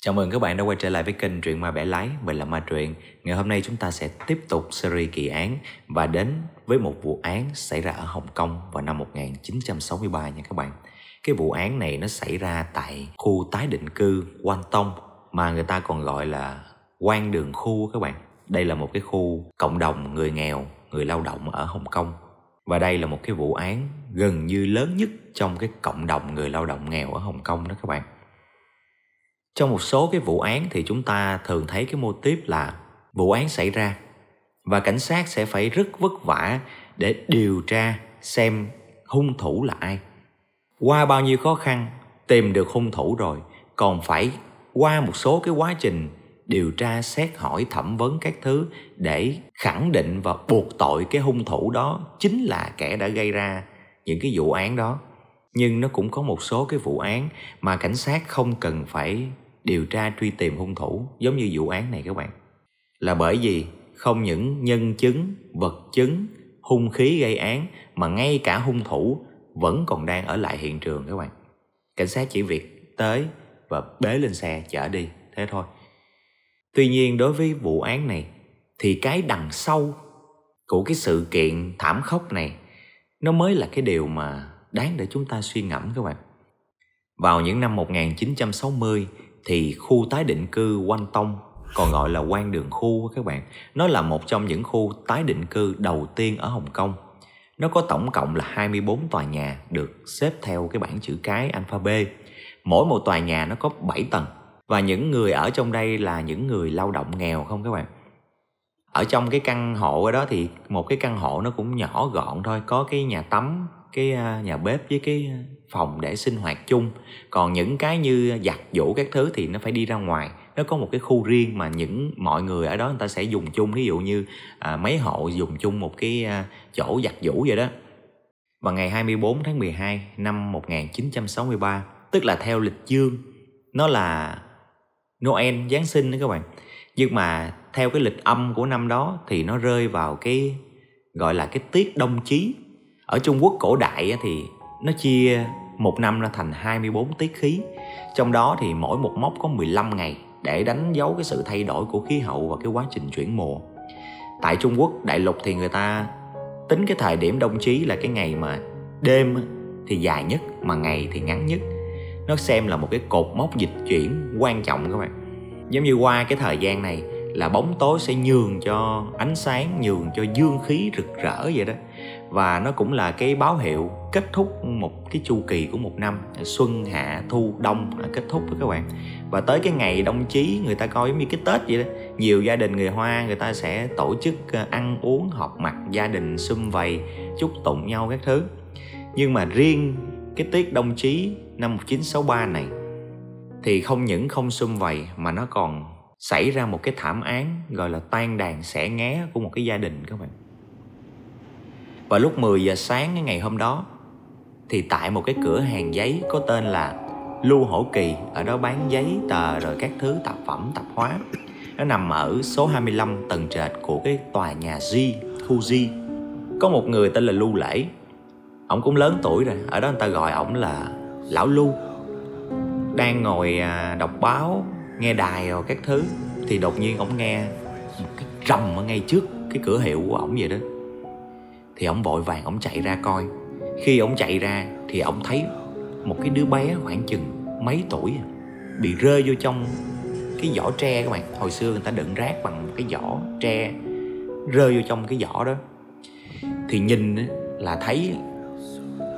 Chào mừng các bạn đã quay trở lại với kênh Truyện Ma bẻ Lái, mình là Ma Truyện. Ngày hôm nay chúng ta sẽ tiếp tục series kỳ án và đến với một vụ án xảy ra ở Hồng Kông vào năm 1963 nha các bạn. Cái vụ án này nó xảy ra tại khu tái định cư Quan Tông mà người ta còn gọi là Quan Đường Khu các bạn. Đây là một cái khu cộng đồng người nghèo, người lao động ở Hồng Kông và đây là một cái vụ án gần như lớn nhất trong cái cộng đồng người lao động nghèo ở Hồng Kông đó các bạn. Trong một số cái vụ án thì chúng ta thường thấy cái mô típ là vụ án xảy ra và cảnh sát sẽ phải rất vất vả để điều tra xem hung thủ là ai. Qua bao nhiêu khó khăn tìm được hung thủ rồi còn phải qua một số cái quá trình điều tra xét hỏi thẩm vấn các thứ để khẳng định và buộc tội cái hung thủ đó chính là kẻ đã gây ra những cái vụ án đó nhưng nó cũng có một số cái vụ án mà cảnh sát không cần phải điều tra truy tìm hung thủ giống như vụ án này các bạn là bởi vì không những nhân chứng vật chứng hung khí gây án mà ngay cả hung thủ vẫn còn đang ở lại hiện trường các bạn cảnh sát chỉ việc tới và bế lên xe chở đi thế thôi tuy nhiên đối với vụ án này thì cái đằng sau của cái sự kiện thảm khốc này nó mới là cái điều mà đáng để chúng ta suy ngẫm các bạn. Vào những năm 1960 thì khu tái định cư Quanh Tông còn gọi là quan đường khu các bạn. Nó là một trong những khu tái định cư đầu tiên ở Hồng Kông. Nó có tổng cộng là 24 tòa nhà được xếp theo cái bảng chữ cái alpha B. Mỗi một tòa nhà nó có 7 tầng và những người ở trong đây là những người lao động nghèo không các bạn ở trong cái căn hộ ở đó thì một cái căn hộ nó cũng nhỏ gọn thôi có cái nhà tắm cái à, nhà bếp với cái phòng để sinh hoạt chung còn những cái như giặt giũ các thứ thì nó phải đi ra ngoài nó có một cái khu riêng mà những mọi người ở đó người ta sẽ dùng chung ví dụ như à, mấy hộ dùng chung một cái à, chỗ giặt giũ vậy đó và ngày 24 tháng 12 năm 1963 tức là theo lịch dương nó là Noel Giáng sinh đó các bạn nhưng mà theo cái lịch âm của năm đó thì nó rơi vào cái gọi là cái tiết đông chí ở Trung Quốc cổ đại thì nó chia một năm ra thành 24 tiết khí trong đó thì mỗi một mốc có 15 ngày để đánh dấu cái sự thay đổi của khí hậu và cái quá trình chuyển mùa tại Trung Quốc đại lục thì người ta tính cái thời điểm đông chí là cái ngày mà đêm thì dài nhất mà ngày thì ngắn nhất nó xem là một cái cột mốc dịch chuyển quan trọng các bạn giống như qua cái thời gian này là bóng tối sẽ nhường cho ánh sáng nhường cho dương khí rực rỡ vậy đó và nó cũng là cái báo hiệu kết thúc một cái chu kỳ của một năm xuân hạ thu đông là kết thúc đó các bạn và tới cái ngày đông chí người ta coi giống như cái tết vậy đó nhiều gia đình người hoa người ta sẽ tổ chức ờ, ăn uống họp mặt gia đình xung vầy chúc tụng nhau các thứ nhưng mà riêng cái tiết đồng chí năm 1963 này thì không những không xung vầy mà nó còn xảy ra một cái thảm án gọi là tan đàn xẻ ngé của một cái gia đình các bạn. Và lúc 10 giờ sáng ngày hôm đó thì tại một cái cửa hàng giấy có tên là Lưu Hổ Kỳ ở đó bán giấy tờ rồi các thứ tạp phẩm tạp hóa. Nó nằm ở số 25 tầng trệt của cái tòa nhà di khu di Có một người tên là Lưu Lễ ổng cũng lớn tuổi rồi ở đó người ta gọi ổng là lão lu đang ngồi à, đọc báo nghe đài rồi các thứ thì đột nhiên ổng nghe một cái rầm ở ngay trước cái cửa hiệu của ổng vậy đó thì ổng vội vàng ổng chạy ra coi khi ổng chạy ra thì ổng thấy một cái đứa bé khoảng chừng mấy tuổi à, bị rơi vô trong cái vỏ tre các bạn hồi xưa người ta đựng rác bằng cái vỏ tre rơi vô trong cái vỏ đó thì nhìn là thấy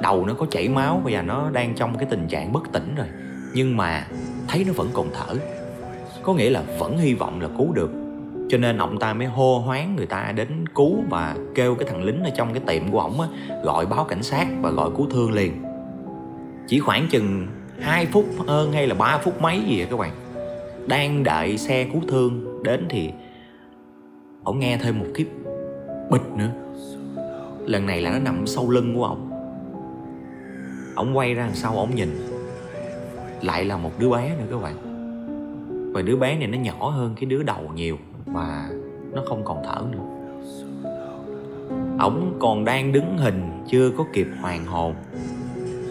đầu nó có chảy máu bây giờ nó đang trong cái tình trạng bất tỉnh rồi nhưng mà thấy nó vẫn còn thở có nghĩa là vẫn hy vọng là cứu được cho nên ông ta mới hô hoáng người ta đến cứu và kêu cái thằng lính ở trong cái tiệm của ổng á gọi báo cảnh sát và gọi cứu thương liền chỉ khoảng chừng 2 phút hơn hay là 3 phút mấy gì vậy các bạn đang đợi xe cứu thương đến thì ổng nghe thêm một kiếp bịch nữa lần này là nó nằm sau lưng của ổng Ông quay ra sau ông nhìn Lại là một đứa bé nữa các bạn Và đứa bé này nó nhỏ hơn cái đứa đầu nhiều Mà nó không còn thở nữa Ông còn đang đứng hình Chưa có kịp hoàn hồn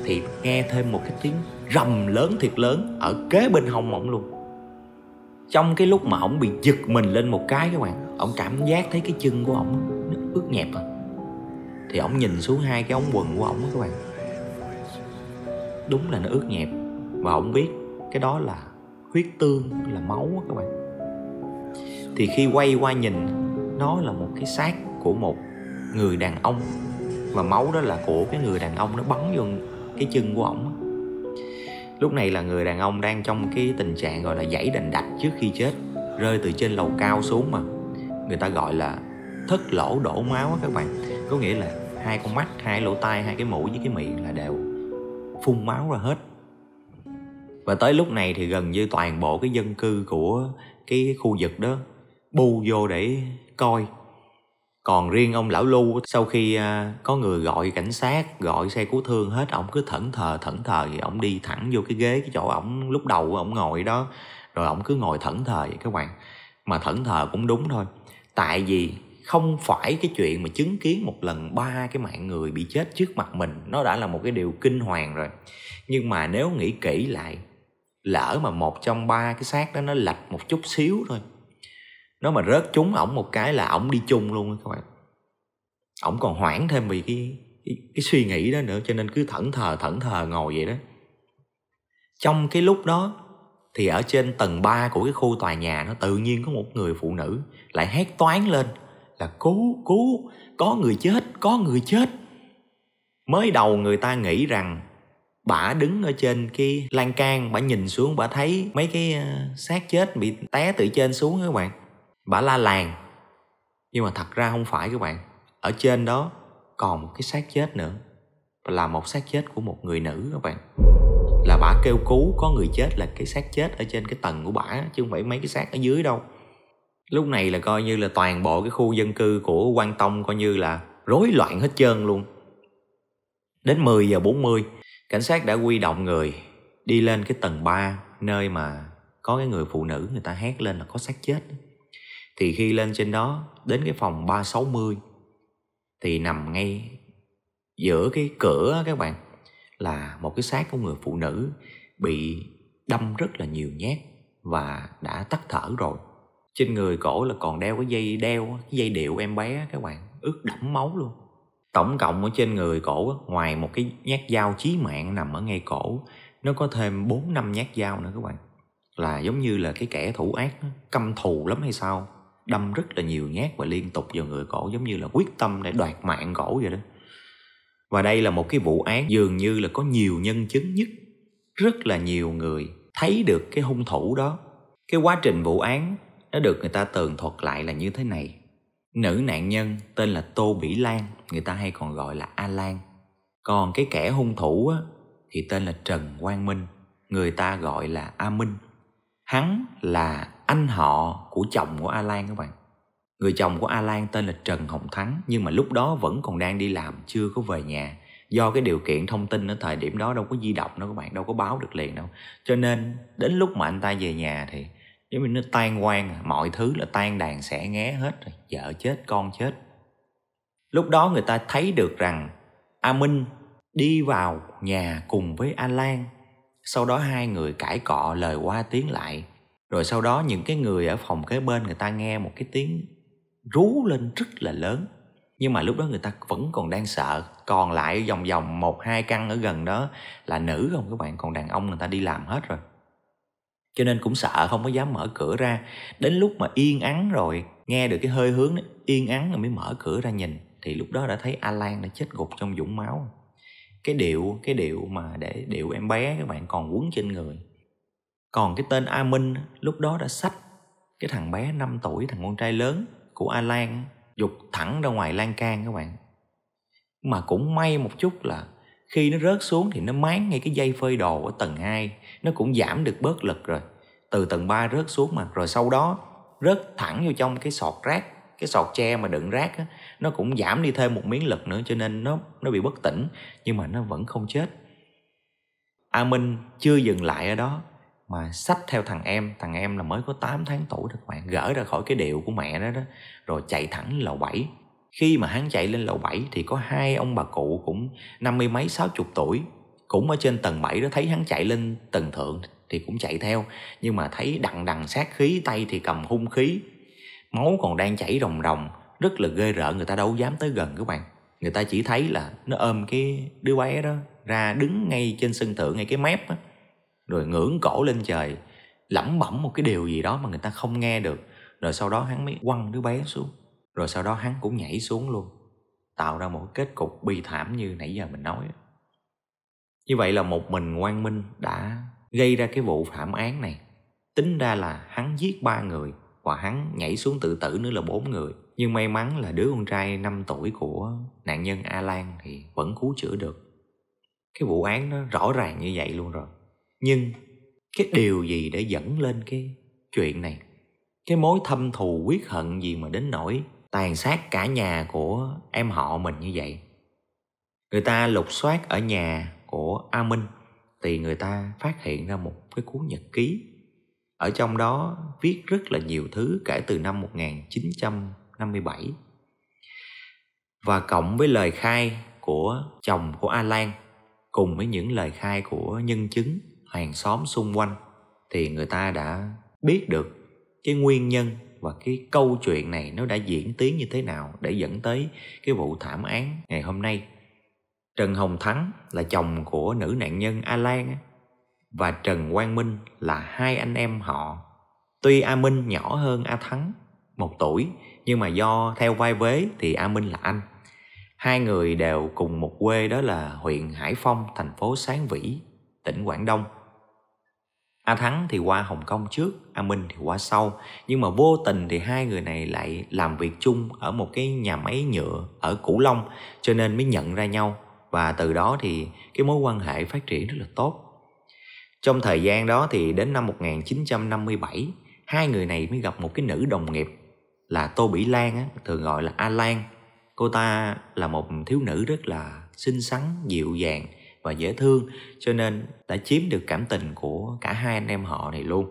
Thì nghe thêm một cái tiếng rầm lớn thiệt lớn Ở kế bên hông ổng luôn Trong cái lúc mà ổng bị giật mình lên một cái các bạn Ổng cảm giác thấy cái chân của ổng Nó ướt nhẹp rồi à. Thì ổng nhìn xuống hai cái ống quần của ổng các bạn đúng là nó ướt nhẹp và ông biết cái đó là huyết tương là máu đó các bạn thì khi quay qua nhìn nó là một cái xác của một người đàn ông và máu đó là của cái người đàn ông nó bắn vô cái chân của ổng lúc này là người đàn ông đang trong cái tình trạng gọi là giãy đành đạch trước khi chết rơi từ trên lầu cao xuống mà người ta gọi là thất lỗ đổ máu á các bạn có nghĩa là hai con mắt hai lỗ tai hai cái mũi với cái miệng là đều phun máu ra hết và tới lúc này thì gần như toàn bộ cái dân cư của cái khu vực đó bu vô để coi còn riêng ông lão lưu sau khi à, có người gọi cảnh sát gọi xe cứu thương hết ổng cứ thẫn thờ thẫn thờ thì ổng đi thẳng vô cái ghế cái chỗ ổng lúc đầu ổng ngồi đó rồi ổng cứ ngồi thẫn thờ vậy các bạn mà thẫn thờ cũng đúng thôi tại vì không phải cái chuyện mà chứng kiến một lần ba cái mạng người bị chết trước mặt mình nó đã là một cái điều kinh hoàng rồi nhưng mà nếu nghĩ kỹ lại lỡ mà một trong ba cái xác đó nó lệch một chút xíu thôi nó mà rớt trúng ổng một cái là ổng đi chung luôn các bạn ổng còn hoảng thêm vì cái, cái cái suy nghĩ đó nữa cho nên cứ thẫn thờ thẫn thờ ngồi vậy đó trong cái lúc đó thì ở trên tầng 3 của cái khu tòa nhà nó tự nhiên có một người phụ nữ lại hét toáng lên là cứu cứu có người chết có người chết mới đầu người ta nghĩ rằng bả đứng ở trên cái lan can bả nhìn xuống bả thấy mấy cái ờ, xác chết bị té từ trên xuống các bạn bả la làng nhưng mà thật ra không phải các bạn ở trên đó còn một cái xác chết nữa là một xác chết của một người nữ các bạn là bả kêu cứu có người chết là cái xác chết ở trên cái tầng của bả chứ không phải mấy cái xác ở dưới đâu lúc này là coi như là toàn bộ cái khu dân cư của quan tông coi như là rối loạn hết trơn luôn đến 10 giờ 40 cảnh sát đã quy động người đi lên cái tầng 3 nơi mà có cái người phụ nữ người ta hét lên là có xác chết thì khi lên trên đó đến cái phòng 360 thì nằm ngay giữa cái cửa các bạn là một cái xác của người phụ nữ bị đâm rất là nhiều nhát và đã tắt thở rồi trên người cổ là còn đeo cái dây đeo cái dây điệu em bé các bạn ướt đẫm máu luôn tổng cộng ở trên người cổ ngoài một cái nhát dao chí mạng nằm ở ngay cổ nó có thêm bốn năm nhát dao nữa các bạn là giống như là cái kẻ thủ ác căm thù lắm hay sao đâm rất là nhiều nhát và liên tục vào người cổ giống như là quyết tâm để đoạt mạng cổ vậy đó và đây là một cái vụ án dường như là có nhiều nhân chứng nhất rất là nhiều người thấy được cái hung thủ đó cái quá trình vụ án đã được người ta tường thuật lại là như thế này. Nữ nạn nhân tên là Tô Bỉ Lan, người ta hay còn gọi là A Lan. Còn cái kẻ hung thủ á, thì tên là Trần Quang Minh, người ta gọi là A Minh. Hắn là anh họ của chồng của A Lan các bạn. Người chồng của A Lan tên là Trần Hồng Thắng nhưng mà lúc đó vẫn còn đang đi làm chưa có về nhà. Do cái điều kiện thông tin ở thời điểm đó đâu có di động đâu các bạn, đâu có báo được liền đâu. Cho nên đến lúc mà anh ta về nhà thì giống như nó tan quan à, mọi thứ là tan đàn sẽ ngé hết rồi vợ chết con chết lúc đó người ta thấy được rằng a minh đi vào nhà cùng với a lan sau đó hai người cãi cọ lời qua tiếng lại rồi sau đó những cái người ở phòng kế bên người ta nghe một cái tiếng rú lên rất là lớn nhưng mà lúc đó người ta vẫn còn đang sợ còn lại vòng vòng một hai căn ở gần đó là nữ không các bạn còn đàn ông người ta đi làm hết rồi cho nên cũng sợ không có dám mở cửa ra đến lúc mà yên ắng rồi nghe được cái hơi hướng đó, yên ắng rồi mới mở cửa ra nhìn thì lúc đó đã thấy Alan đã chết gục trong vũng máu cái điệu cái điệu mà để điệu em bé các bạn còn quấn trên người còn cái tên a minh lúc đó đã xách cái thằng bé 5 tuổi thằng con trai lớn của Alan lan dục thẳng ra ngoài lan can các bạn mà cũng may một chút là khi nó rớt xuống thì nó máng ngay cái dây phơi đồ ở tầng 2 nó cũng giảm được bớt lực rồi từ tầng 3 rớt xuống mà rồi sau đó rớt thẳng vô trong cái sọt rác cái sọt tre mà đựng rác á, nó cũng giảm đi thêm một miếng lực nữa cho nên nó nó bị bất tỉnh nhưng mà nó vẫn không chết A Minh chưa dừng lại ở đó mà sách theo thằng em thằng em là mới có 8 tháng tuổi thôi các bạn gỡ ra khỏi cái điệu của mẹ đó đó rồi chạy thẳng lầu 7 khi mà hắn chạy lên lầu 7 thì có hai ông bà cụ cũng năm mươi mấy sáu chục tuổi cũng ở trên tầng 7 đó thấy hắn chạy lên tầng thượng thì cũng chạy theo nhưng mà thấy đằng đằng sát khí tay thì cầm hung khí máu còn đang chảy ròng ròng rất là ghê rợn người ta đâu dám tới gần các bạn người ta chỉ thấy là nó ôm cái đứa bé đó ra đứng ngay trên sân thượng ngay cái mép đó, rồi ngưỡng cổ lên trời lẩm bẩm một cái điều gì đó mà người ta không nghe được rồi sau đó hắn mới quăng đứa bé xuống rồi sau đó hắn cũng nhảy xuống luôn tạo ra một kết cục bi thảm như nãy giờ mình nói như vậy là một mình quang minh đã gây ra cái vụ phạm án này tính ra là hắn giết ba người và hắn nhảy xuống tự tử nữa là bốn người nhưng may mắn là đứa con trai 5 tuổi của nạn nhân a lan thì vẫn cứu chữa được cái vụ án nó rõ ràng như vậy luôn rồi nhưng cái điều gì để dẫn lên cái chuyện này cái mối thâm thù quyết hận gì mà đến nỗi tàn sát cả nhà của em họ mình như vậy người ta lục soát ở nhà của a minh thì người ta phát hiện ra một cái cuốn nhật ký ở trong đó viết rất là nhiều thứ kể từ năm 1957 và cộng với lời khai của chồng của A Lan cùng với những lời khai của nhân chứng hàng xóm xung quanh thì người ta đã biết được cái nguyên nhân và cái câu chuyện này nó đã diễn tiến như thế nào để dẫn tới cái vụ thảm án ngày hôm nay Trần Hồng Thắng là chồng của nữ nạn nhân A Lan và Trần Quang Minh là hai anh em họ. Tuy A Minh nhỏ hơn A Thắng một tuổi nhưng mà do theo vai vế thì A Minh là anh. Hai người đều cùng một quê đó là huyện Hải Phong, thành phố Sáng Vĩ, tỉnh Quảng Đông. A Thắng thì qua Hồng Kông trước, A Minh thì qua sau. Nhưng mà vô tình thì hai người này lại làm việc chung ở một cái nhà máy nhựa ở Củ Long cho nên mới nhận ra nhau và từ đó thì cái mối quan hệ phát triển rất là tốt. Trong thời gian đó thì đến năm 1957, hai người này mới gặp một cái nữ đồng nghiệp là Tô Bỉ Lan á, thường gọi là A Lan. Cô ta là một thiếu nữ rất là xinh xắn, dịu dàng, và dễ thương cho nên đã chiếm được cảm tình của cả hai anh em họ này luôn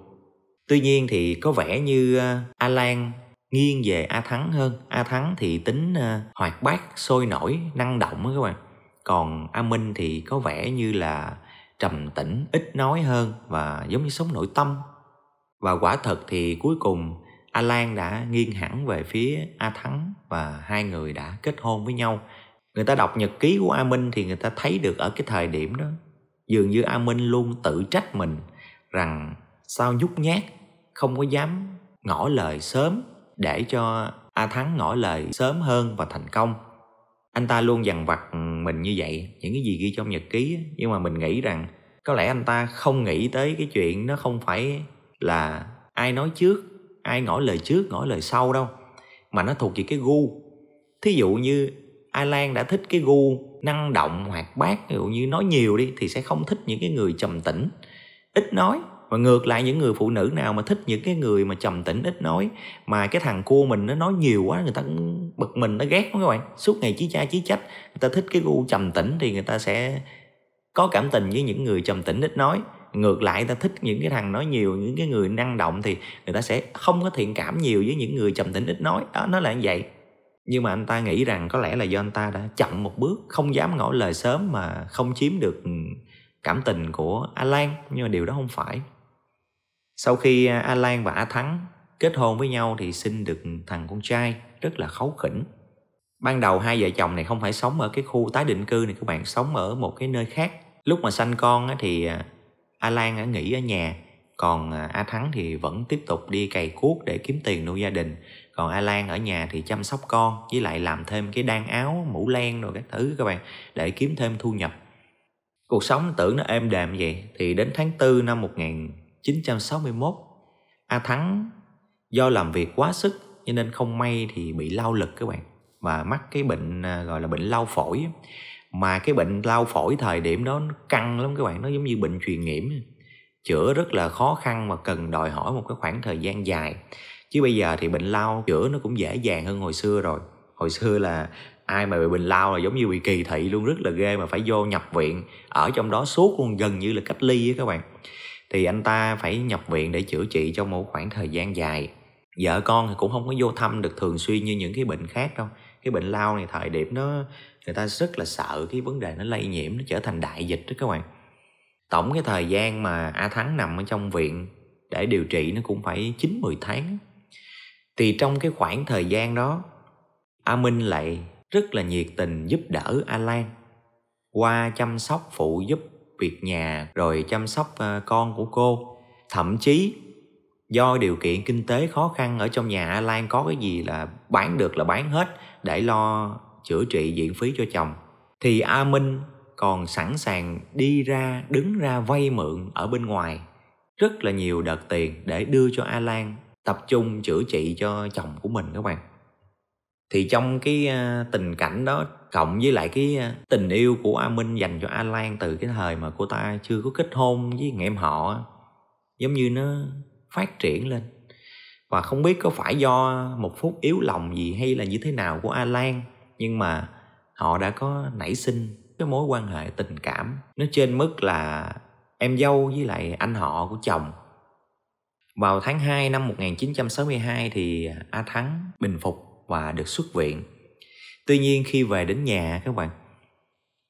tuy nhiên thì có vẻ như ờ, a lan nghiêng về a thắng hơn a thắng thì tính ờ, hoạt bát sôi nổi năng động đó các bạn còn a minh thì có vẻ như là trầm tĩnh ít nói hơn và giống như sống nội tâm và quả thật thì cuối cùng a lan đã nghiêng hẳn về phía a thắng và hai người đã kết hôn với nhau người ta đọc nhật ký của a minh thì người ta thấy được ở cái thời điểm đó dường như a minh luôn tự trách mình rằng sao nhút nhát không có dám ngỏ lời sớm để cho a thắng ngỏ lời sớm hơn và thành công anh ta luôn dằn vặt mình như vậy những cái gì ghi trong nhật ký nhưng mà mình nghĩ rằng có lẽ anh ta không nghĩ tới cái chuyện nó không phải là ai nói trước ai ngỏ lời trước ngỏ lời sau đâu mà nó thuộc về cái gu thí dụ như Ireland đã thích cái gu năng động hoạt bát ví dụ như nói nhiều đi thì sẽ không thích những cái người trầm tĩnh ít nói và ngược lại những người phụ nữ nào mà thích những cái người mà trầm tĩnh ít nói mà cái thằng cua mình nó nói nhiều quá người ta cũng bực mình nó ghét các bạn suốt ngày chí cha chí trách người ta thích cái gu trầm tĩnh thì người ta sẽ có cảm tình với những người trầm tĩnh ít nói ngược lại người ta thích những cái thằng nói nhiều những cái người năng động thì người ta sẽ không có thiện cảm nhiều với những người trầm tĩnh ít nói đó nó là như vậy nhưng mà anh ta nghĩ rằng có lẽ là do anh ta đã chậm một bước không dám ngỏ lời sớm mà không chiếm được ừ, cảm tình của Alan, nhưng mà điều đó không phải sau khi à, Alan và a thắng kết hôn với nhau thì sinh được thằng con trai rất là kháu khỉnh ban đầu hai vợ chồng này không phải sống ở cái khu tái định cư này các bạn sống ở một cái nơi khác lúc mà sanh con thì à, Alan nghỉ ở nhà còn à, a thắng thì vẫn tiếp tục đi cày cuốc để kiếm tiền nuôi gia đình còn a lan ở nhà thì chăm sóc con với lại làm thêm cái đan áo mũ len rồi các thứ các bạn để kiếm thêm thu nhập cuộc sống tưởng nó êm đềm vậy thì đến tháng 4 năm 1961 A Thắng do làm việc quá sức cho nên không may thì bị lao lực các bạn và mắc cái bệnh à, gọi là bệnh lao phổi mà cái bệnh lao phổi thời điểm đó nó căng lắm các bạn nó giống như bệnh truyền nhiễm chữa rất là khó khăn và cần đòi hỏi một cái khoảng thời gian dài chứ bây giờ thì bệnh lao chữa nó cũng dễ dàng hơn hồi xưa rồi hồi xưa là ai mà bị bệnh lao là giống như bị kỳ thị luôn rất là ghê mà phải vô nhập viện ở trong đó suốt luôn gần như là cách ly á các bạn thì anh ta phải nhập viện để chữa trị trong một khoảng thời gian dài vợ con thì cũng không có vô thăm được thường xuyên như những cái bệnh khác đâu cái bệnh lao này thời điểm nó người ta rất là sợ cái vấn đề nó lây nhiễm nó trở thành đại dịch đó các bạn tổng cái thời gian mà a thắng nằm ở trong viện để điều trị nó cũng phải chín mười tháng thì trong cái khoảng thời gian đó a minh lại rất là nhiệt tình giúp đỡ a lan qua chăm sóc phụ giúp việc nhà rồi chăm sóc ờ, con của cô thậm chí do điều kiện kinh tế khó khăn ở trong nhà a lan có cái gì là bán được là bán hết để lo chữa trị viện phí cho chồng thì a minh còn sẵn sàng đi ra đứng ra vay mượn ở bên ngoài rất là nhiều đợt tiền để đưa cho a lan tập trung chữa trị cho chồng của mình các bạn thì trong cái ờ, tình cảnh đó cộng với lại cái ờ, tình yêu của A Minh dành cho A Lan từ cái thời mà cô ta chưa có kết hôn với người em họ giống như nó phát triển lên và không biết có phải do một phút yếu lòng gì hay là như thế nào của A Lan nhưng mà họ đã có nảy sinh cái mối quan hệ tình cảm nó trên mức là em dâu với lại anh họ của chồng vào tháng 2 năm 1962 thì A Thắng bình phục và được xuất viện. Tuy nhiên khi về đến nhà các bạn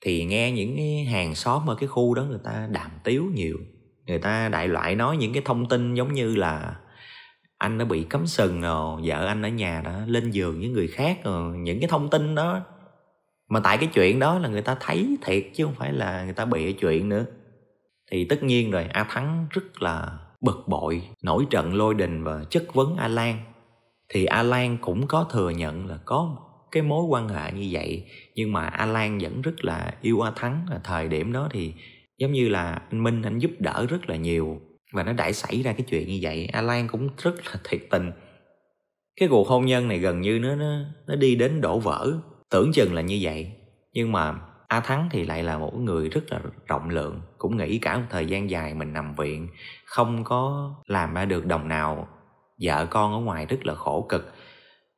thì nghe những cái hàng xóm ở cái khu đó người ta đàm tiếu nhiều. Người ta đại loại nói những cái thông tin giống như là anh đã bị cấm sừng rồi, vợ anh ở nhà đã lên giường với người khác rồi, những cái thông tin đó mà tại cái chuyện đó là người ta thấy thiệt chứ không phải là người ta bị chuyện nữa thì tất nhiên rồi a thắng rất là bực bội nổi trận lôi đình và chất vấn a lan thì a lan cũng có thừa nhận là có cái mối quan hệ như vậy nhưng mà a lan vẫn rất là yêu a thắng ở thời điểm đó thì giống như là anh minh anh giúp đỡ rất là nhiều và nó đã xảy ra cái chuyện như vậy a lan cũng rất là thiệt tình cái cuộc hôn nhân này gần như nó nó, nó đi đến đổ vỡ tưởng chừng là như vậy nhưng mà A Thắng thì lại là một người rất là rộng lượng cũng nghĩ cả một thời gian dài mình nằm viện không có làm ra được đồng nào vợ con ở ngoài rất là khổ cực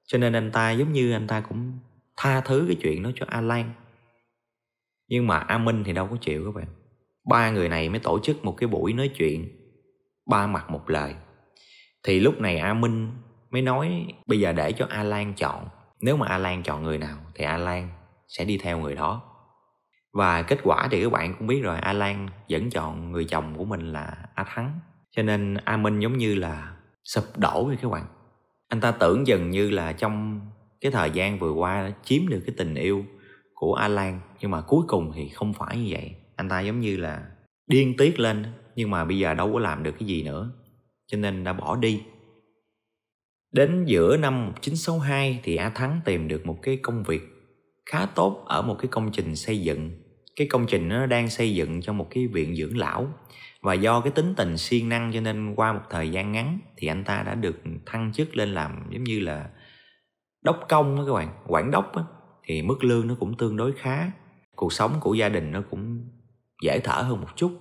cho nên anh ta giống như anh ta cũng tha thứ cái chuyện đó cho A Lan nhưng mà A Minh thì đâu có chịu các bạn ba người này mới tổ chức một cái buổi nói chuyện ba mặt một lời thì lúc này A Minh mới nói bây giờ để cho A Lan chọn nếu mà A Lan chọn người nào thì A Lan sẽ đi theo người đó và kết quả thì các bạn cũng biết rồi a lan vẫn chọn người chồng của mình là a thắng cho nên a minh giống như là sụp đổ rồi các bạn anh ta tưởng dần như là trong cái thời gian vừa qua chiếm được cái tình yêu của a lan nhưng mà cuối cùng thì không phải như vậy anh ta giống như là điên tiết lên nhưng mà bây giờ đâu có làm được cái gì nữa cho nên đã bỏ đi Đến giữa năm 1962 thì A Thắng tìm được một cái công việc khá tốt ở một cái công trình xây dựng cái công trình nó đang xây dựng cho một cái viện dưỡng lão và do cái tính tình siêng năng cho nên qua một thời gian ngắn thì anh ta đã được thăng chức lên làm giống như là đốc công đó các bạn quản đốc đó. thì mức lương nó cũng tương đối khá cuộc sống của gia đình nó cũng dễ thở hơn một chút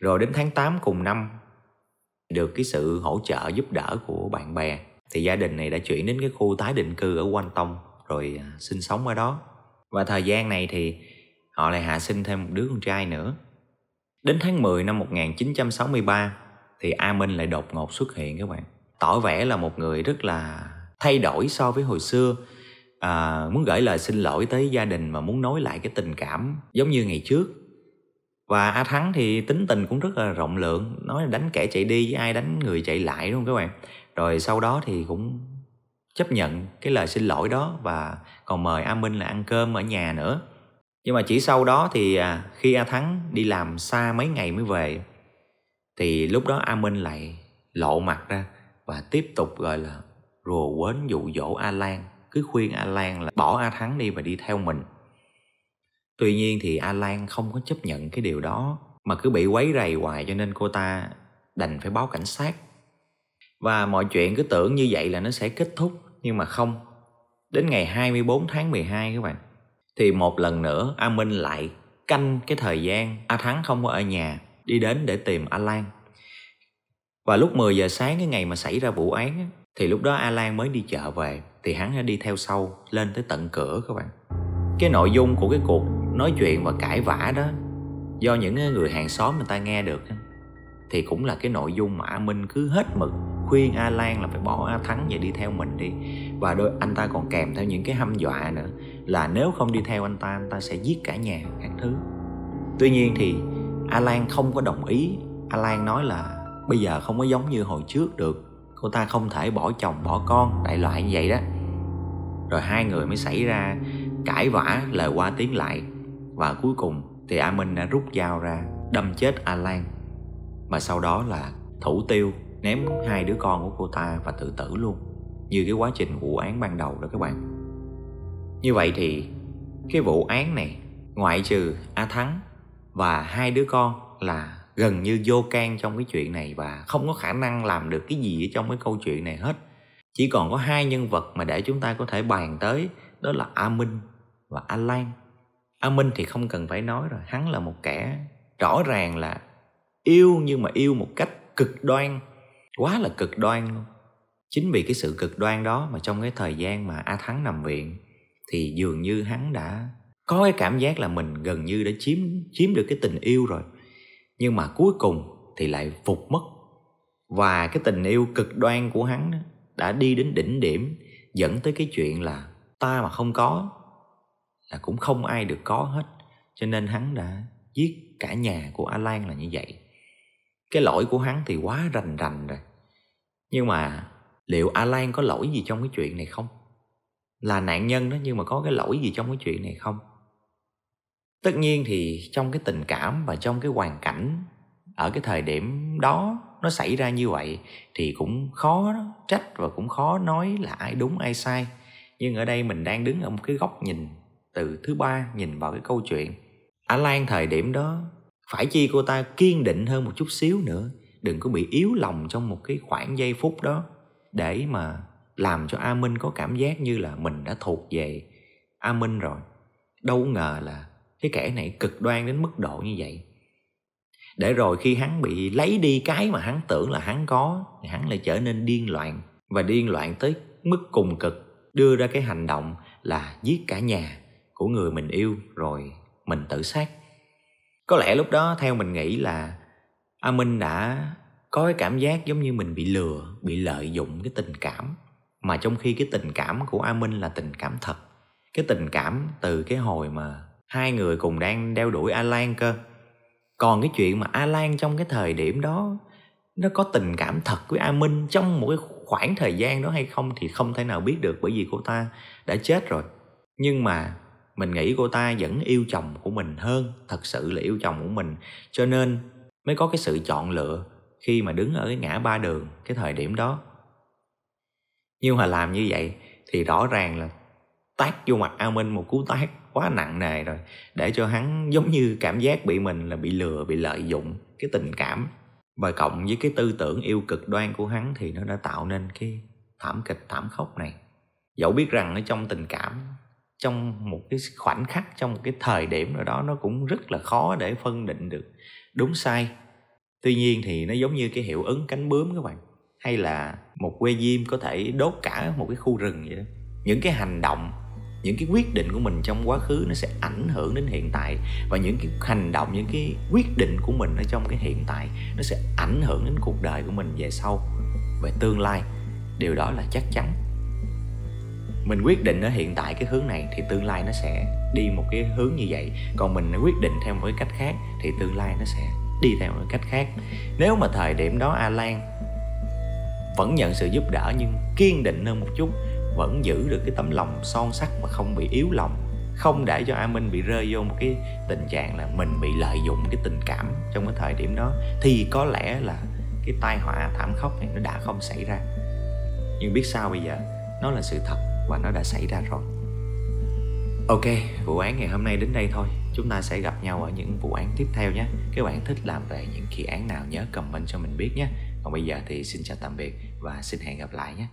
rồi đến tháng 8 cùng năm được cái sự hỗ trợ giúp đỡ của bạn bè thì gia đình này đã chuyển đến cái khu tái định cư ở Quanh Tông rồi à, sinh sống ở đó và thời gian này thì họ lại hạ sinh thêm một đứa con trai nữa. Đến tháng 10 năm 1963 thì A Minh lại đột ngột xuất hiện các bạn. Tỏ vẻ là một người rất là thay đổi so với hồi xưa. À, muốn gửi lời xin lỗi tới gia đình và muốn nối lại cái tình cảm giống như ngày trước. Và A Thắng thì tính tình cũng rất là rộng lượng, nói là đánh kẻ chạy đi với ai đánh người chạy lại đúng không các bạn? Rồi sau đó thì cũng chấp nhận cái lời xin lỗi đó và còn mời A Minh là ăn cơm ở nhà nữa nhưng mà chỉ sau đó thì à, khi a thắng đi làm xa mấy ngày mới về thì lúc đó a minh lại lộ mặt ra và tiếp tục gọi là rùa quến dụ dỗ a lan cứ khuyên a lan là bỏ a thắng đi và đi theo mình tuy nhiên thì a lan không có chấp nhận cái điều đó mà cứ bị quấy rầy hoài cho nên cô ta đành phải báo cảnh sát và mọi chuyện cứ tưởng như vậy là nó sẽ kết thúc nhưng mà không đến ngày 24 tháng 12 các bạn thì một lần nữa a minh lại canh cái thời gian a thắng không có ở nhà đi đến để tìm a lan và lúc 10 giờ sáng cái ngày mà xảy ra vụ án thì lúc đó a lan mới đi chợ về thì hắn đã đi theo sau lên tới tận cửa các bạn cái nội dung của cái cuộc nói chuyện và cãi vã đó do những người hàng xóm người ta nghe được thì cũng là cái nội dung mà a minh cứ hết mực khuyên a lan là phải bỏ a thắng và đi theo mình đi và đôi anh ta còn kèm theo những cái hăm dọa nữa là nếu không đi theo anh ta anh ta sẽ giết cả nhà các thứ tuy nhiên thì Alan không có đồng ý Alan nói là bây giờ không có giống như hồi trước được cô ta không thể bỏ chồng bỏ con đại loại như vậy đó rồi hai người mới xảy ra cãi vã lời qua tiếng lại và cuối cùng thì a minh đã rút dao ra đâm chết Alan. mà sau đó là thủ tiêu ném hai đứa con của cô ta và tự tử luôn như cái quá trình vụ án ban đầu đó các bạn như vậy thì cái vụ án này ngoại trừ a thắng và hai đứa con là gần như vô can trong cái chuyện này và không có khả năng làm được cái gì ở trong cái câu chuyện này hết chỉ còn có hai nhân vật mà để chúng ta có thể bàn tới đó là a minh và a lan a minh thì không cần phải nói rồi hắn là một kẻ rõ ràng là yêu nhưng mà yêu một cách cực đoan quá là cực đoan luôn chính vì cái sự cực đoan đó mà trong cái thời gian mà a thắng nằm viện thì dường như hắn đã có cái cảm giác là mình gần như đã chiếm chiếm được cái tình yêu rồi nhưng mà cuối cùng thì lại phục mất và cái tình yêu cực đoan của hắn đã đi đến đỉnh điểm dẫn tới cái chuyện là ta mà không có là cũng không ai được có hết cho nên hắn đã giết cả nhà của a lan là như vậy cái lỗi của hắn thì quá rành rành rồi nhưng mà liệu Alan có lỗi gì trong cái chuyện này không? Là nạn nhân đó nhưng mà có cái lỗi gì trong cái chuyện này không? Tất nhiên thì trong cái tình cảm và trong cái hoàn cảnh ở cái thời điểm đó nó xảy ra như vậy thì cũng khó trách và cũng khó nói là ai đúng ai sai. Nhưng ở đây mình đang đứng ở một cái góc nhìn từ thứ ba nhìn vào cái câu chuyện. Alan thời điểm đó phải chi cô ta kiên định hơn một chút xíu nữa, đừng có bị yếu lòng trong một cái khoảng giây phút đó để mà làm cho a minh có cảm giác như là mình đã thuộc về a minh rồi đâu ngờ là cái kẻ này cực đoan đến mức độ như vậy để rồi khi hắn bị lấy đi cái mà hắn tưởng là hắn có thì hắn lại trở nên điên loạn và điên loạn tới mức cùng cực đưa ra cái hành động là giết cả nhà của người mình yêu rồi mình tự sát có lẽ lúc đó theo mình nghĩ là a minh đã có cái cảm giác giống như mình bị lừa bị lợi dụng cái tình cảm mà trong khi cái tình cảm của a minh là tình cảm thật cái tình cảm từ cái hồi mà hai người cùng đang đeo đuổi a lan cơ còn cái chuyện mà a lan trong cái thời điểm đó nó có tình cảm thật với a minh trong một cái khoảng thời gian đó hay không thì không thể nào biết được bởi vì cô ta đã chết rồi nhưng mà mình nghĩ cô ta vẫn yêu chồng của mình hơn thật sự là yêu chồng của mình cho nên mới có cái sự chọn lựa khi mà đứng ở cái ngã ba đường cái thời điểm đó nhưng mà làm như vậy thì rõ ràng là tát vô mặt Ao Minh một cú tát quá nặng nề rồi để cho hắn giống như cảm giác bị mình là bị lừa bị lợi dụng cái tình cảm và cộng với cái tư tưởng yêu cực đoan của hắn thì nó đã tạo nên cái thảm kịch thảm khốc này dẫu biết rằng ở trong tình cảm trong một cái khoảnh khắc trong một cái thời điểm nào đó nó cũng rất là khó để phân định được đúng sai tuy nhiên thì nó giống như cái hiệu ứng cánh bướm các bạn hay là một que diêm có thể đốt cả một cái khu rừng vậy đó những cái hành động những cái quyết định của mình trong quá khứ nó sẽ ảnh hưởng đến hiện tại và những cái hành động những cái quyết định của mình ở trong cái hiện tại nó sẽ ảnh hưởng đến cuộc đời của mình về sau về tương lai điều đó là chắc chắn mình quyết định ở hiện tại cái hướng này thì tương lai nó sẽ đi một cái hướng như vậy còn mình quyết định theo một cái cách khác thì tương lai nó sẽ đi theo một cách khác nếu mà thời điểm đó a lan vẫn nhận sự giúp đỡ nhưng kiên định hơn một chút vẫn giữ được cái tấm lòng son sắt mà không bị yếu lòng không để cho a minh bị rơi vô một cái tình trạng là mình bị lợi dụng cái tình cảm trong cái thời điểm đó thì có lẽ là cái tai họa thảm khốc này nó đã không xảy ra nhưng biết sao bây giờ nó là sự thật và nó đã xảy ra rồi ok vụ án ngày hôm nay đến đây thôi chúng ta sẽ gặp nhau ở những vụ án tiếp theo nhé các bạn thích làm về những kỳ án nào nhớ comment cho mình biết nhé còn bây giờ thì xin chào tạm biệt và xin hẹn gặp lại nhé